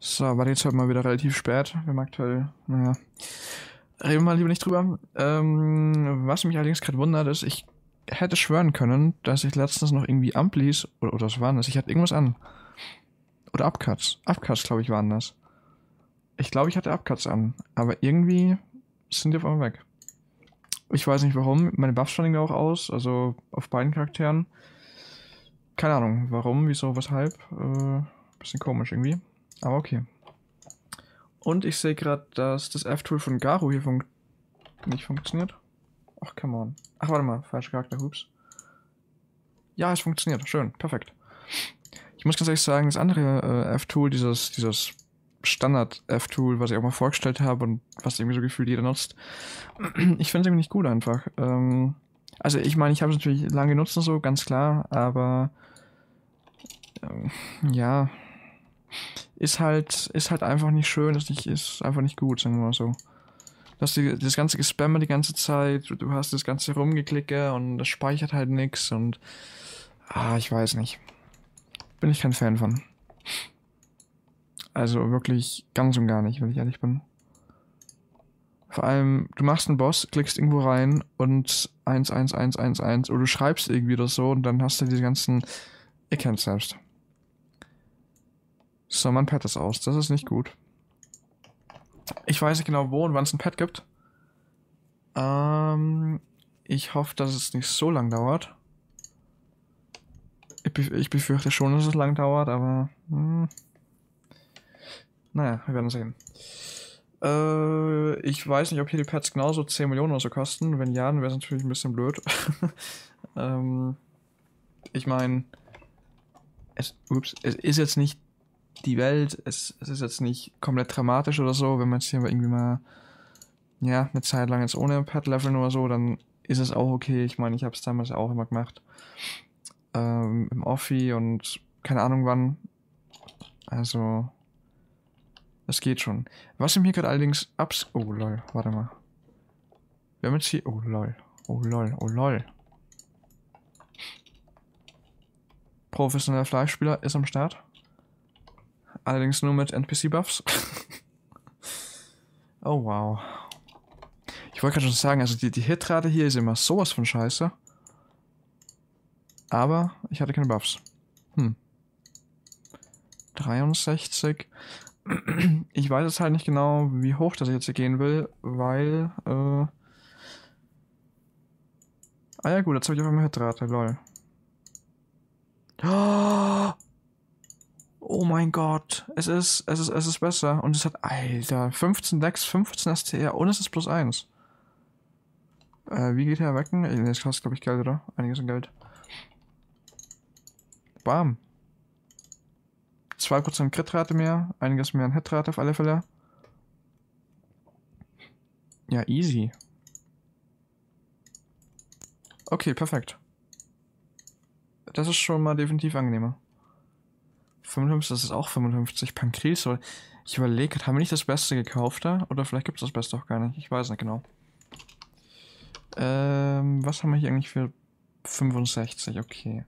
So, war jetzt halt mal wieder relativ spät. Wir haben aktuell, naja. Reden wir mal lieber nicht drüber. Ähm, was mich allerdings gerade wundert, ist, ich hätte schwören können, dass ich letztens noch irgendwie Amplis, oder, oder was waren das? Ich hatte irgendwas an. Oder Upcuts. Upcuts, glaube ich, waren das. Ich glaube, ich hatte Upcuts an. Aber irgendwie sind die auf einmal weg. Ich weiß nicht warum. Meine Buffs standen auch aus, also auf beiden Charakteren. Keine Ahnung, warum, wieso, weshalb. Äh, bisschen komisch irgendwie. Aber ah, okay. Und ich sehe gerade, dass das F-Tool von Garo hier fun nicht funktioniert. Ach, come on. Ach, warte mal, falscher Charakter, hups. Ja, es funktioniert. Schön, perfekt. Ich muss ganz ehrlich sagen, das andere äh, F-Tool, dieses, dieses Standard-F-Tool, was ich auch mal vorgestellt habe und was irgendwie so gefühlt jeder nutzt, ich finde es irgendwie nicht gut einfach. Ähm, also ich meine, ich habe es natürlich lange genutzt und so, ganz klar, aber ähm, ja, ist halt, ist halt einfach nicht schön, ist, nicht, ist einfach nicht gut, sagen wir mal so. Das, das ganze Gespammer die ganze Zeit, du hast das ganze Rumgeklicke und das speichert halt nichts und. Ah, ich weiß nicht. Bin ich kein Fan von. Also wirklich ganz und gar nicht, wenn ich ehrlich bin. Vor allem, du machst einen Boss, klickst irgendwo rein und 1, 1, 1, 1, 1 oder du schreibst irgendwie das so und dann hast du diese ganzen. Ihr kennt selbst. So, mein Pet ist aus. Das ist nicht gut. Ich weiß nicht genau, wo und wann es ein Pet gibt. Ähm, ich hoffe, dass es nicht so lang dauert. Ich, bef ich befürchte schon, dass es lang dauert, aber... Hm. Naja, wir werden sehen. Äh, ich weiß nicht, ob hier die Pets genauso 10 Millionen oder so kosten. Wenn ja, dann wäre es natürlich ein bisschen blöd. ähm, ich meine, es, ups, es ist jetzt nicht die Welt. Es, es ist jetzt nicht komplett dramatisch oder so. Wenn man jetzt hier irgendwie mal, ja, eine Zeit lang jetzt ohne Pad-Leveln oder so, dann ist es auch okay. Ich meine, ich habe es damals auch immer gemacht. Ähm, Im Offi und keine Ahnung wann. Also, es geht schon. Was im hier gerade allerdings abs... Oh, lol, warte mal. Wir haben jetzt hier... Oh, lol. Oh, lol. Oh, lol. Professioneller Fleischspieler ist am Start. Allerdings nur mit NPC-Buffs. oh, wow. Ich wollte gerade schon sagen, also die, die Hitrate hier ist immer sowas von scheiße. Aber ich hatte keine Buffs. Hm. 63. Ich weiß jetzt halt nicht genau, wie hoch das jetzt hier gehen will, weil, äh... Ah ja gut, jetzt habe ich auf einmal Hitrate, lol. Oh! oh mein Gott, es ist, es ist, es ist besser. Und es hat, alter, 15 Decks, 15 STR und es ist plus 1. Äh, wie geht er wecken? Äh, das kostet, glaube ich, Geld, oder? Einiges an Geld. Bam. 2% Crit-Rate mehr, einiges mehr an Hit-Rate auf alle Fälle. Ja, easy. Okay, perfekt. Das ist schon mal definitiv angenehmer. 55, das ist auch 55. Pankris, ich überlege, gerade, haben wir nicht das Beste gekauft da? Oder vielleicht gibt es das Beste auch gar nicht. Ich weiß nicht genau. Ähm, was haben wir hier eigentlich für 65? Okay.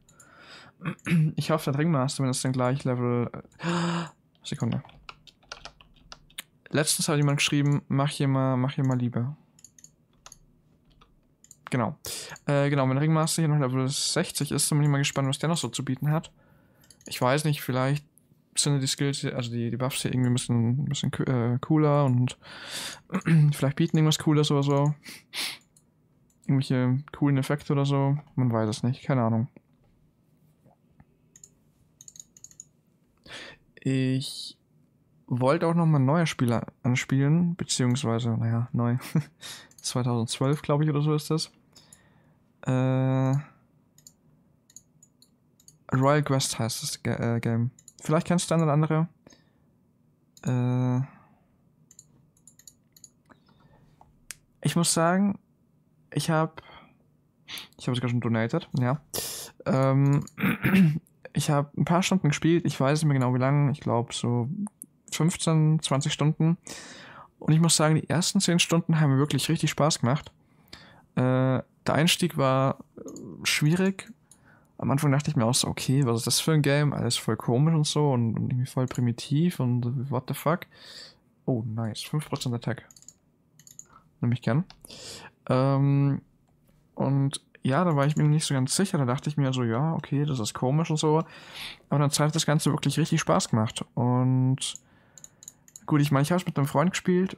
Ich hoffe, der Ringmaster, wenn das dann gleich Level. Äh, Sekunde. Letztens hat jemand geschrieben, mach hier mal, mach hier mal Liebe. Genau. Äh, genau, wenn Ringmaster hier noch Level 60 ist, dann bin ich mal gespannt, was der noch so zu bieten hat ich weiß nicht, vielleicht sind die Skills, also die, die Buffs hier irgendwie ein bisschen, ein bisschen äh, cooler und vielleicht bieten irgendwas Cooles oder so. Irgendwelche coolen Effekte oder so. Man weiß es nicht, keine Ahnung. Ich wollte auch nochmal neue Spiele anspielen, beziehungsweise, naja, neu. 2012, glaube ich, oder so ist das. Äh, Royal Quest heißt das äh, Game. Vielleicht kennst du eine oder andere. Äh ich muss sagen, ich habe. Ich habe sogar schon donated, ja. Ähm ich habe ein paar Stunden gespielt, ich weiß nicht mehr genau wie lange, ich glaube so 15, 20 Stunden. Und ich muss sagen, die ersten 10 Stunden haben mir wirklich richtig Spaß gemacht. Äh, der Einstieg war schwierig, am Anfang dachte ich mir auch so, okay, was ist das für ein Game? Alles voll komisch und so und, und irgendwie voll primitiv und what the fuck. Oh, nice. 5% Attack. Nimm ich gern. Ähm, und ja, da war ich mir nicht so ganz sicher. Da dachte ich mir so, ja, okay, das ist komisch und so. Aber dann hat das Ganze wirklich richtig Spaß gemacht. Und gut, ich meine, ich habe es mit einem Freund gespielt.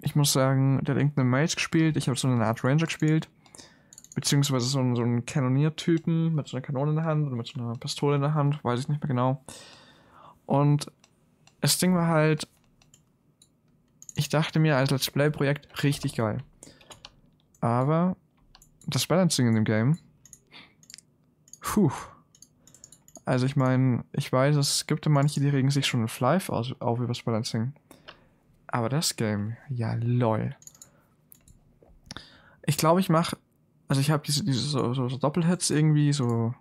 Ich muss sagen, der hat irgendeinen Mage gespielt. Ich habe so eine Art Ranger gespielt beziehungsweise so einen, so einen Kanoniertypen mit so einer Kanone in der Hand oder mit so einer Pistole in der Hand, weiß ich nicht mehr genau. Und das Ding war halt, ich dachte mir als Let's Play-Projekt richtig geil. Aber das Balancing in dem Game, puh. Also ich meine, ich weiß, es gibt ja manche, die regen sich schon live aus, auf über das Balancing. Aber das Game, ja lol. Ich glaube, ich mache also ich habe diese, diese so, so, so Doppelheads irgendwie so.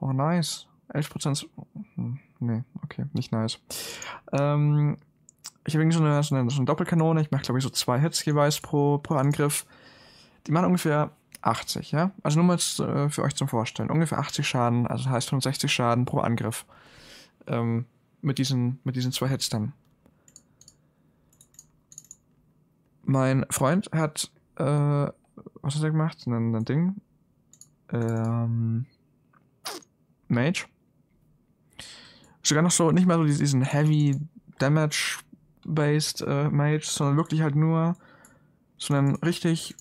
Oh nice. 11%. Hm, nee, okay, nicht nice. Ähm, ich habe irgendwie so eine, so eine, so eine Doppelkanone. Ich mache, glaube ich, so zwei Hits jeweils pro, pro Angriff. Die machen ungefähr 80, ja? Also nur mal äh, für euch zum Vorstellen. Ungefähr 80 Schaden, also das heißt 65 Schaden pro Angriff. Ähm, mit, diesen, mit diesen zwei Hits dann. Mein Freund hat äh, was hat er gemacht? Ein, ein Ding. Ähm, Mage. Sogar noch so, nicht mal so diesen Heavy Damage-based äh, Mage, sondern wirklich halt nur so einen richtig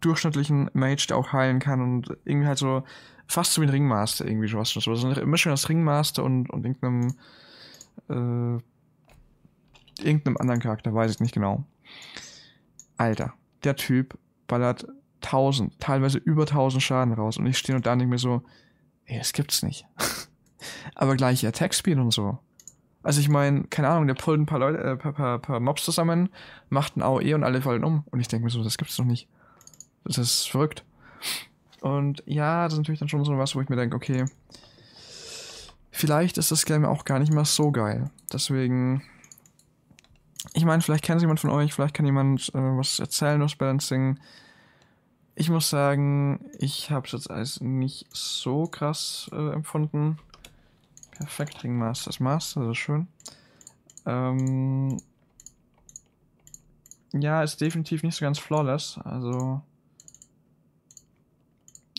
durchschnittlichen Mage, der auch heilen kann und irgendwie halt so fast so wie ein Ringmaster irgendwie sowas. Also so also eine Mischung aus Ringmaster und, und irgendeinem äh, irgendeinem anderen Charakter, weiß ich nicht genau. Alter, der Typ ballert 1000, teilweise über 1000 Schaden raus und ich stehe und da denke mir so, ey, das gibt's nicht. Aber gleich Attack Speed und so. Also ich meine, keine Ahnung, der pullt ein paar Leute, äh, paar, paar, paar Mobs zusammen, macht ein AOE und alle fallen um. Und ich denke mir so, das gibt's noch nicht. Das ist verrückt. Und ja, das ist natürlich dann schon so was, wo ich mir denke, okay, vielleicht ist das Game auch gar nicht mal so geil. Deswegen, ich meine, vielleicht kennt jemand von euch, vielleicht kann jemand äh, was erzählen aus Balancing. Ich muss sagen, ich habe es jetzt als nicht so krass äh, empfunden. Perfekt, Ringmaster ist Master, das ist schön. Ähm ja, ist definitiv nicht so ganz flawless, also...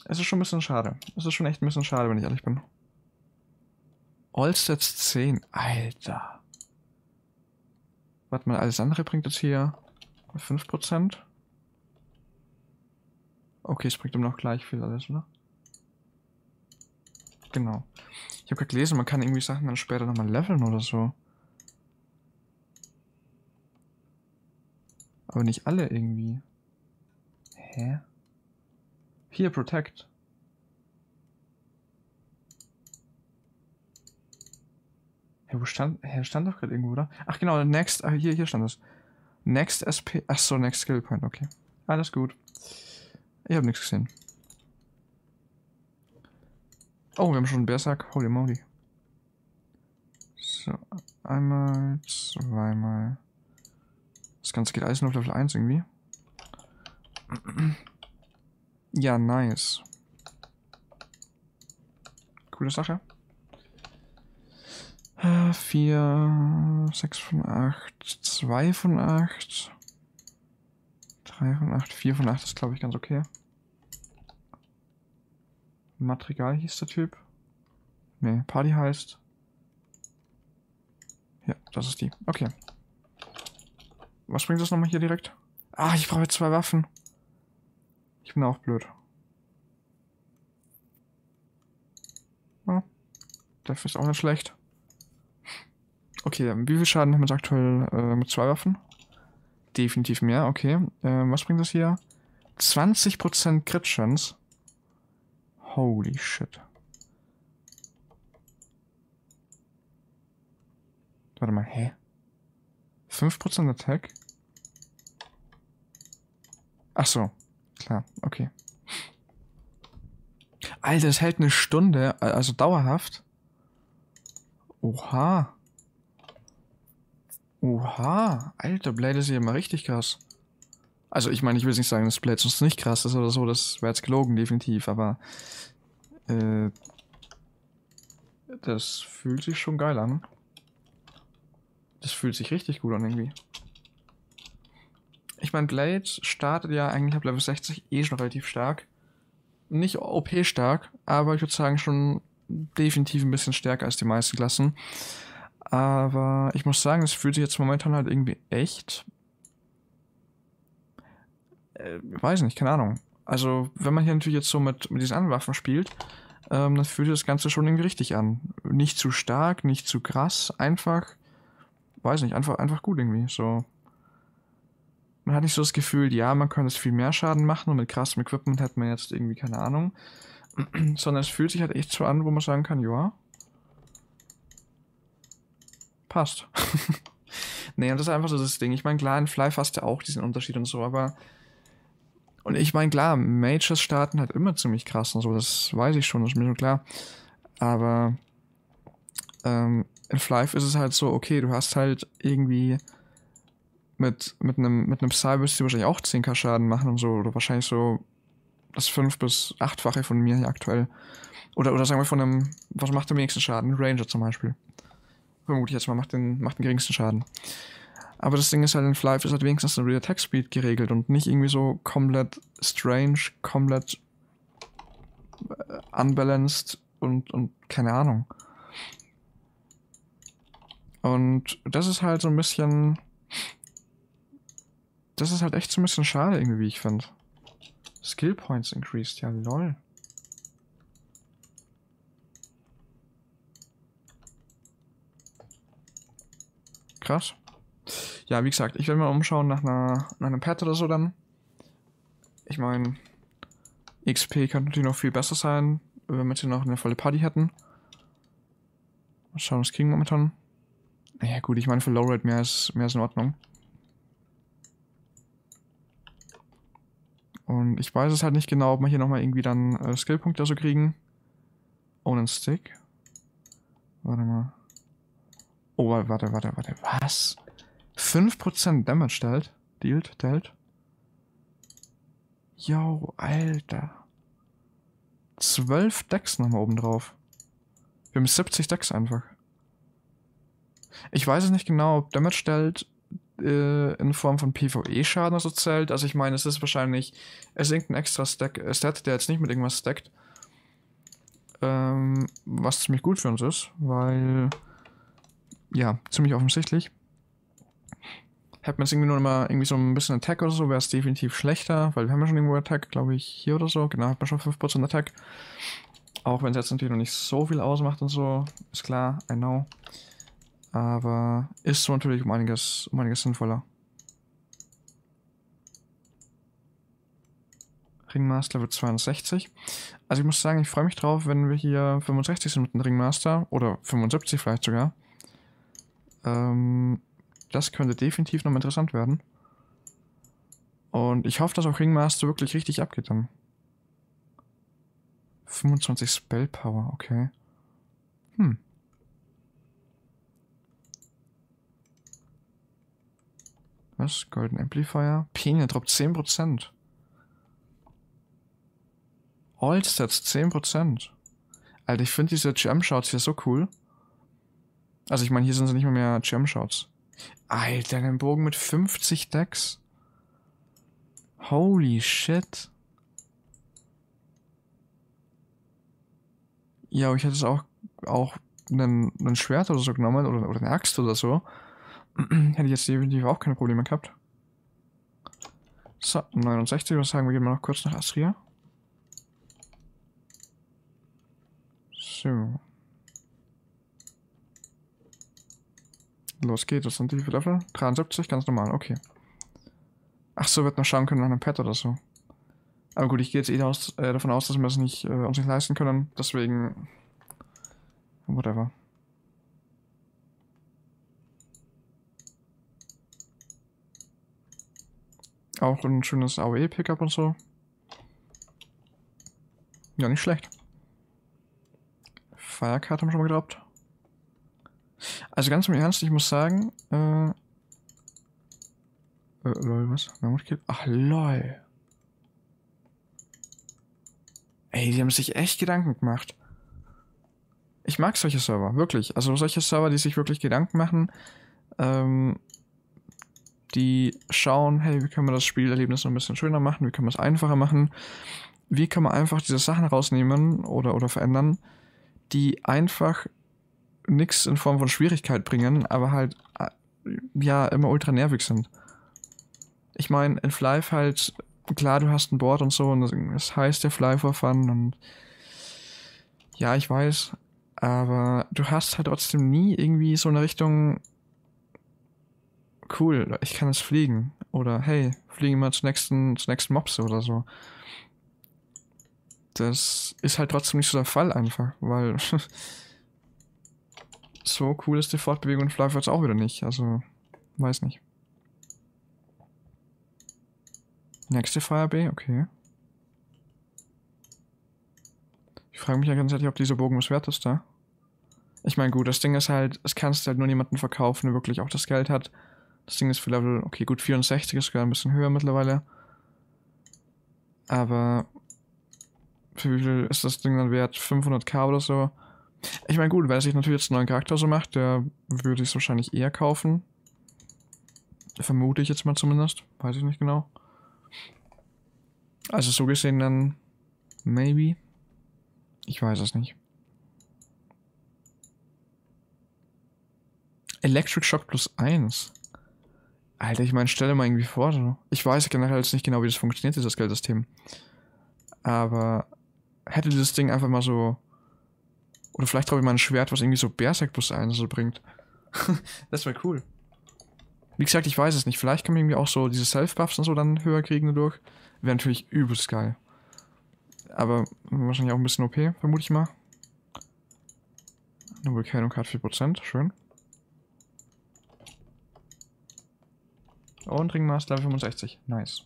Es ist schon ein bisschen schade. Es ist schon echt ein bisschen schade, wenn ich ehrlich bin. Allstats 10, Alter. Warte mal, alles andere bringt jetzt hier 5%. Okay, es bringt ihm noch gleich viel alles, oder? Genau. Ich habe gerade gelesen, man kann irgendwie Sachen dann später nochmal leveln oder so. Aber nicht alle irgendwie. Hä? Hier, Protect. Ja, wo stand, ja, stand doch gerade irgendwo, oder? Ach genau, Next, ah, hier, hier stand es. Next SP, ach so, Next Skill Point, okay. Alles gut. Ich habe nichts gesehen. Oh, wir haben schon einen Berserk, holy moly. So, einmal, zweimal. Das Ganze geht alles nur auf Level 1 irgendwie. Ja, nice. Coole Sache. 4, ah, 6 von 8, 2 von 8, 3 von 8, 4 von 8 ist glaube ich ganz okay. Matrigal hieß der Typ. Ne, Party heißt. Ja, das ist die. Okay. Was bringt das nochmal hier direkt? Ah, ich brauche zwei Waffen. Ich bin auch blöd. Ja. Dafür ist auch nicht schlecht. Okay, wie viel Schaden machen wir aktuell äh, mit zwei Waffen? Definitiv mehr, okay. Äh, was bringt das hier? 20% Crit Chance. Holy shit. Warte mal, hä? 5% Attack? Ach so, klar, okay. Alter, das hält eine Stunde, also dauerhaft. Oha. Oha, alter, Blade ist hier mal richtig krass. Also ich meine, ich will nicht sagen, dass Blade sonst nicht krass ist oder so, das wäre jetzt gelogen, definitiv, aber äh, das fühlt sich schon geil an. Das fühlt sich richtig gut an irgendwie. Ich meine, Blade startet ja eigentlich ab Level 60 eh schon relativ stark. Nicht OP stark, aber ich würde sagen schon definitiv ein bisschen stärker als die meisten Klassen. Aber ich muss sagen, es fühlt sich jetzt momentan halt irgendwie echt. Äh, weiß nicht, keine Ahnung. Also, wenn man hier natürlich jetzt so mit, mit diesen Waffen spielt, ähm, dann fühlt sich das Ganze schon irgendwie richtig an. Nicht zu stark, nicht zu krass, einfach. Weiß nicht, einfach, einfach gut irgendwie. So. Man hat nicht so das Gefühl, ja, man könnte es viel mehr Schaden machen und mit krassem Equipment hat man jetzt irgendwie keine Ahnung. Sondern es fühlt sich halt echt so an, wo man sagen kann, ja, passt. nee, und das ist einfach so das Ding. Ich meine, klar, in Fly fasst ja auch diesen Unterschied und so, aber. Und ich meine, klar, Majors starten halt immer ziemlich krass und so, das weiß ich schon, das ist mir schon klar. Aber ähm, in Flife ist es halt so, okay, du hast halt irgendwie mit, mit einem mit einem Psy wirst du wahrscheinlich auch 10k Schaden machen und so, oder wahrscheinlich so das 5- bis 8-fache von mir hier aktuell. Oder, oder sagen wir von einem, was macht am nächsten Schaden? Ranger zum Beispiel. Vermute ich jetzt mal, macht den, macht den geringsten Schaden. Aber das Ding ist halt, in Flive ist halt wenigstens eine Real Attack Speed geregelt und nicht irgendwie so komplett strange, komplett äh, unbalanced und, und keine Ahnung. Und das ist halt so ein bisschen. Das ist halt echt so ein bisschen schade irgendwie, wie ich finde. Skill Points increased, ja lol. krass. Ja, wie gesagt, ich werde mal umschauen nach einer, nach einem Pad oder so dann. Ich meine, XP könnte natürlich noch viel besser sein, wenn wir hier noch eine volle Party hätten. Mal schauen, was kriegen wir momentan. Naja gut, ich meine für Lowrate mehr ist, mehr ist in Ordnung. Und ich weiß es halt nicht genau, ob wir hier nochmal irgendwie dann äh, Skillpunkte so kriegen. Ohne and Stick. Warte mal. Oh, warte, warte, warte. Was? 5% Damage dealt? Dealt? Dealt? Yo, Alter. 12 Decks nochmal oben drauf. Wir haben 70 Decks einfach. Ich weiß es nicht genau, ob Damage dealt äh, in Form von PvE-Schaden oder so also zählt. Also ich meine, es ist wahrscheinlich, es ist irgendein extra Stack, äh, Stat, der jetzt nicht mit irgendwas stackt. Ähm, was ziemlich gut für uns ist, weil ja, ziemlich offensichtlich. Hätte man es irgendwie nur immer irgendwie so ein bisschen Attack oder so, wäre es definitiv schlechter, weil wir haben ja schon irgendwo Attack, glaube ich, hier oder so. Genau, hat man schon 5% Attack. Auch wenn es jetzt natürlich noch nicht so viel ausmacht und so, ist klar, I know. Aber ist so natürlich um einiges, um einiges sinnvoller. Ringmaster Level 62. Also ich muss sagen, ich freue mich drauf, wenn wir hier 65 sind mit dem Ringmaster oder 75 vielleicht sogar. Ähm, das könnte definitiv nochmal interessant werden. Und ich hoffe, dass auch Ringmaster wirklich richtig abgeht dann. 25 Spellpower, okay. Hm. Was? Golden Amplifier? Pene droppt 10%. All Sets 10%. Alter, ich finde diese Gem shots hier so cool. Also ich meine, hier sind sie nicht mal mehr Jumpshots. Alter, ein Bogen mit 50 Decks. Holy shit. Ja, ich hätte es auch, auch einen, einen Schwert oder so genommen oder, oder eine Axt oder so. hätte ich jetzt definitiv auch keine Probleme gehabt. So, 69, was sagen wir gehen mal noch kurz nach Astria. So, Los geht es. Und wie viel dafür? 73, ganz normal, okay. Ach so, wird noch schauen können nach einem Pad oder so. Aber gut, ich gehe jetzt eh aus, äh, davon aus, dass wir es nicht, äh, uns nicht leisten können. Deswegen... Whatever. Auch ein schönes AOE-Pickup und so. Ja, nicht schlecht. Firecard haben wir schon mal gedroppt. Also ganz im Ernst, ich muss sagen, äh, äh lol, was? Ach, lol. Ey, die haben sich echt Gedanken gemacht. Ich mag solche Server, wirklich. Also solche Server, die sich wirklich Gedanken machen, ähm, die schauen, hey, wie können wir das Spielerlebnis noch ein bisschen schöner machen, wie können wir es einfacher machen, wie kann man einfach diese Sachen rausnehmen oder, oder verändern, die einfach nichts in Form von Schwierigkeit bringen, aber halt äh, ja immer ultra nervig sind. Ich meine, in Flive halt, klar, du hast ein Board und so und es das heißt ja Fly for Fun und ja, ich weiß, aber du hast halt trotzdem nie irgendwie so eine Richtung cool, ich kann jetzt fliegen oder hey, fliegen wir zur nächsten, zur nächsten Mops oder so. Das ist halt trotzdem nicht so der Fall einfach, weil so cool ist die Fortbewegung in Flyfall auch wieder nicht. Also, weiß nicht. Nächste Fire Bay, okay. Ich frage mich ja ganz ehrlich, ob dieser Bogen was wert ist da. Ich meine, gut, das Ding ist halt, es kannst halt nur niemanden verkaufen, der wirklich auch das Geld hat. Das Ding ist für Level, okay, gut, 64 ist sogar ein bisschen höher mittlerweile. Aber für wie viel ist das Ding dann wert? 500k oder so? Ich meine, gut, wenn er sich natürlich jetzt einen neuen Charakter so macht, der würde ich es wahrscheinlich eher kaufen. Vermute ich jetzt mal zumindest. Weiß ich nicht genau. Also so gesehen dann maybe. Ich weiß es nicht. Electric Shock plus 1. Alter, ich meine, stelle mal irgendwie vor. So. Ich weiß generell jetzt nicht genau, wie das funktioniert, dieses Geldsystem. Aber hätte dieses Ding einfach mal so oder vielleicht habe ich mal ein Schwert, was irgendwie so Berserk plus 1 so bringt. das wäre cool. Wie gesagt, ich weiß es nicht. Vielleicht kann man irgendwie auch so diese Self-Buffs und so dann höher kriegen dadurch. Wäre natürlich übelst geil. Aber wahrscheinlich auch ein bisschen OP, vermute ich mal. Eine Volcano hat 4%, schön. Und Ringmaß Level 65, nice.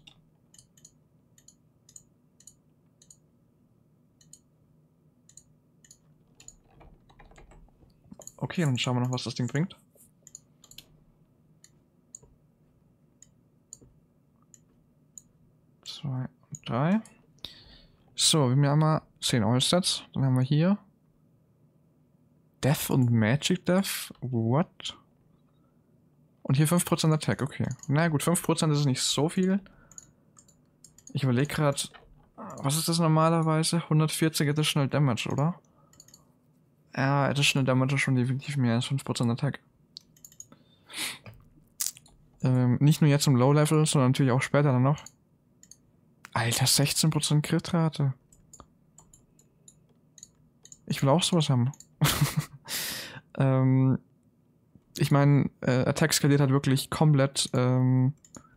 Okay, dann schauen wir noch, was das Ding bringt. Zwei und drei. So, wir haben einmal 10 All Sets. Dann haben wir hier Death und Magic Death. What? Und hier 5% Attack, okay. Na gut, 5% ist nicht so viel. Ich überlege gerade, was ist das normalerweise? 140 Additional Damage, oder? Ja, hätte schon damit schon definitiv mehr als 5% Attack. Ähm, nicht nur jetzt im Low-Level, sondern natürlich auch später dann noch. Alter, 16% Crit-Rate. Ich will auch sowas haben. ähm, ich meine, äh, Attack skaliert halt wirklich komplett, ähm,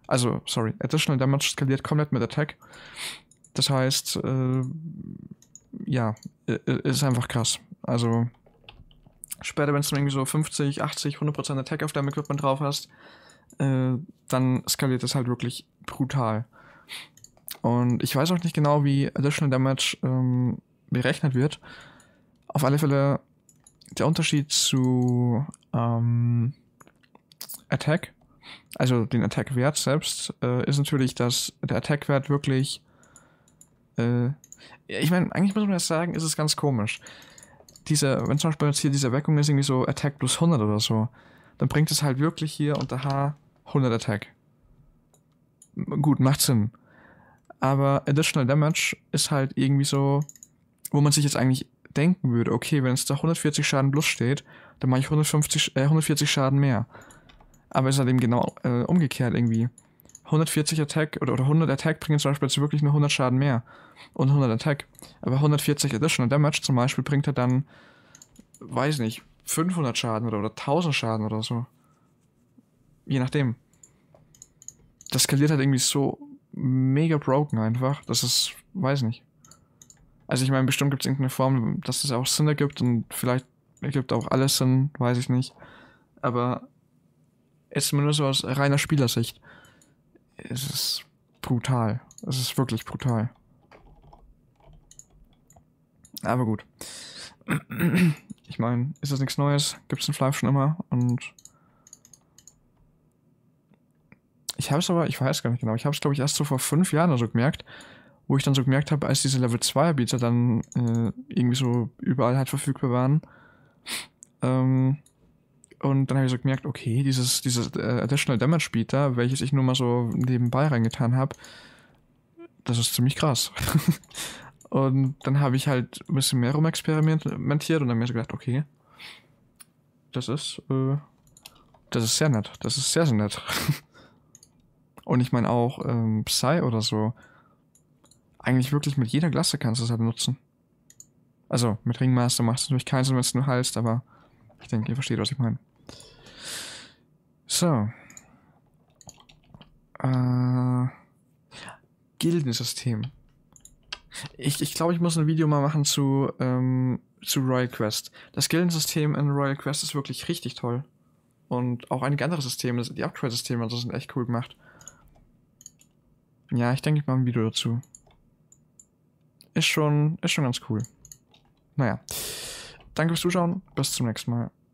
also, sorry, Additional Damage skaliert komplett mit Attack. Das heißt, äh, ja, ist einfach krass. Also später, wenn du irgendwie so 50, 80, 100% Attack auf deinem Equipment drauf hast, äh, dann skaliert das halt wirklich brutal. Und ich weiß auch nicht genau, wie Additional Damage ähm, berechnet wird. Auf alle Fälle der Unterschied zu ähm, Attack, also den Attack-Wert selbst, äh, ist natürlich, dass der Attack-Wert wirklich. Äh, ich meine, eigentlich muss man das sagen, ist es ganz komisch diese, wenn zum Beispiel jetzt hier diese Weckung ist, irgendwie so Attack plus 100 oder so, dann bringt es halt wirklich hier unter H 100 Attack. Gut, macht Sinn. Aber Additional Damage ist halt irgendwie so, wo man sich jetzt eigentlich denken würde, okay, wenn es da 140 Schaden plus steht, dann mache ich 150, äh, 140 Schaden mehr. Aber es ist halt eben genau äh, umgekehrt irgendwie. 140 Attack oder, oder 100 Attack bringen zum Beispiel jetzt wirklich nur 100 Schaden mehr und 100 Attack. Aber 140 Additional Damage zum Beispiel bringt er dann, weiß nicht, 500 Schaden oder, oder 1000 Schaden oder so. Je nachdem. Das skaliert halt irgendwie so mega broken einfach. Das ist, weiß nicht. Also ich meine, bestimmt gibt es irgendeine Form, dass es auch Sinn ergibt und vielleicht ergibt auch alles Sinn, weiß ich nicht. Aber ist zumindest so aus reiner Spielersicht es ist brutal. Es ist wirklich brutal. Aber gut. Ich meine, ist das nichts Neues? Gibt es den Fleisch schon immer? Und ich habe es aber, ich weiß gar nicht genau, ich habe es glaube ich erst so vor fünf Jahren oder so also gemerkt, wo ich dann so gemerkt habe, als diese Level 2 Bieter dann äh, irgendwie so überall halt verfügbar waren, ähm, und dann habe ich so gemerkt, okay, dieses, dieses äh, Additional Damage Beater, welches ich nur mal so nebenbei reingetan habe, das ist ziemlich krass. und dann habe ich halt ein bisschen mehr rumexperimentiert und dann mir so gedacht, okay, das ist, äh, das ist sehr nett. Das ist sehr, sehr nett. und ich meine auch ähm, Psy oder so. Eigentlich wirklich mit jeder Klasse kannst du es halt nutzen. Also mit Ringmaster macht es natürlich keinen Sinn, wenn es nur heilst, aber ich denke, ihr versteht, was ich meine. So. Äh, Gildensystem. Ich, ich glaube, ich muss ein Video mal machen zu, ähm, zu Royal Quest. Das Gildensystem in Royal Quest ist wirklich richtig toll. Und auch einige andere Systeme, die Upgrade-Systeme also sind echt cool gemacht. Ja, ich denke, ich mache ein Video dazu. Ist schon, ist schon ganz cool. Naja. Danke fürs Zuschauen. Bis zum nächsten Mal.